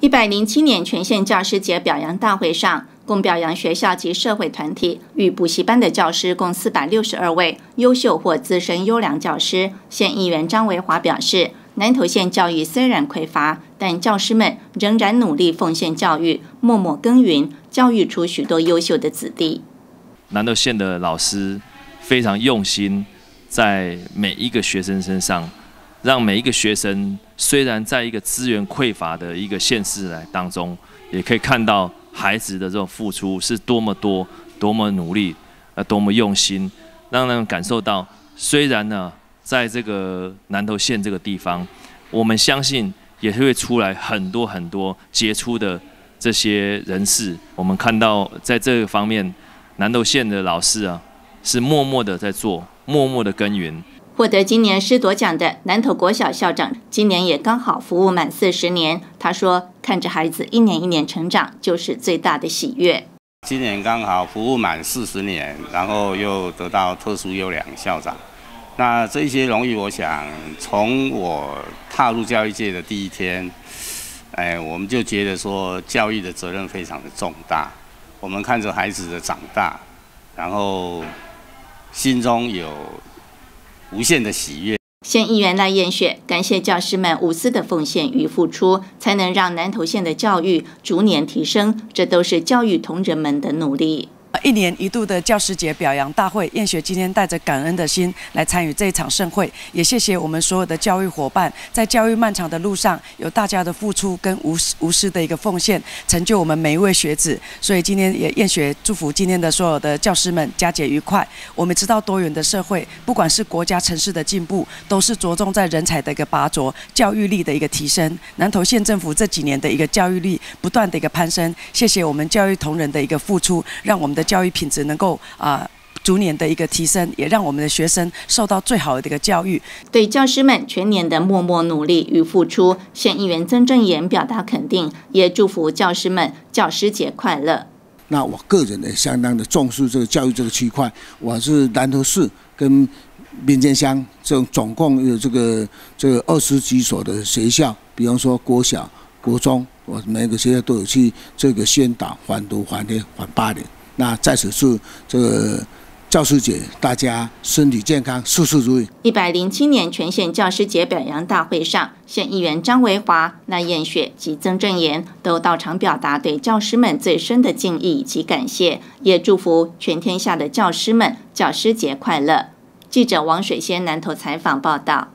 一百零七年全县教师节表扬大会上，共表扬学校及社会团体与补习班的教师共四百六十二位优秀或资深优良教师。县议员张维华表示，南投县教育虽然匮乏，但教师们仍然努力奉献教育，默默耕耘，教育出许多优秀的子弟。南投县的老师非常用心，在每一个学生身上。让每一个学生，虽然在一个资源匮乏的一个现实来当中，也可以看到孩子的这种付出是多么多，多么努力，呃，多么用心，让人们感受到，虽然呢，在这个南投县这个地方，我们相信也会出来很多很多杰出的这些人士。我们看到在这个方面，南投县的老师啊，是默默的在做，默默的耕耘。获得今年师铎奖的南投国小校长，今年也刚好服务满四十年。他说：“看着孩子一年一年成长，就是最大的喜悦。今年刚好服务满四十年，然后又得到特殊优良校长，那这些荣誉，我想从我踏入教育界的第一天，哎，我们就觉得说，教育的责任非常的重大。我们看着孩子的长大，然后心中有。”无限的喜悦。县议员赖燕雪感谢教师们无私的奉献与付出，才能让南投县的教育逐年提升，这都是教育同仁们的努力。一年一度的教师节表扬大会，艳雪今天带着感恩的心来参与这一场盛会，也谢谢我们所有的教育伙伴，在教育漫长的路上，有大家的付出跟无私无私的一个奉献，成就我们每一位学子。所以今天也艳雪祝福今天的所有的教师们佳节愉快。我们知道多元的社会，不管是国家、城市的进步，都是着重在人才的一个拔擢、教育力的一个提升。南投县政府这几年的一个教育力不断的一个攀升，谢谢我们教育同仁的一个付出，让我们的。教育品质能够啊逐年的一个提升，也让我们的学生受到最好的一个教育。对教师们全年的默默努力与付出，县议员曾正言表达肯定，也祝福教师们教师节快乐。那我个人呢，相当的重视这个教育这个区块。我是南头市跟边建乡，这种总共有这个这个二十几所的学校，比方说国小、国中，我每个学校都有去这个宣导、反读、反电、反霸凌。那在此祝这个教师节大家身体健康，事事如意。一百零七年全县教师节表扬大会上，县议员张维华、赖燕雪及曾正言都到场表达对教师们最深的敬意及感谢，也祝福全天下的教师们教师节快乐。记者王水仙南投采访报道。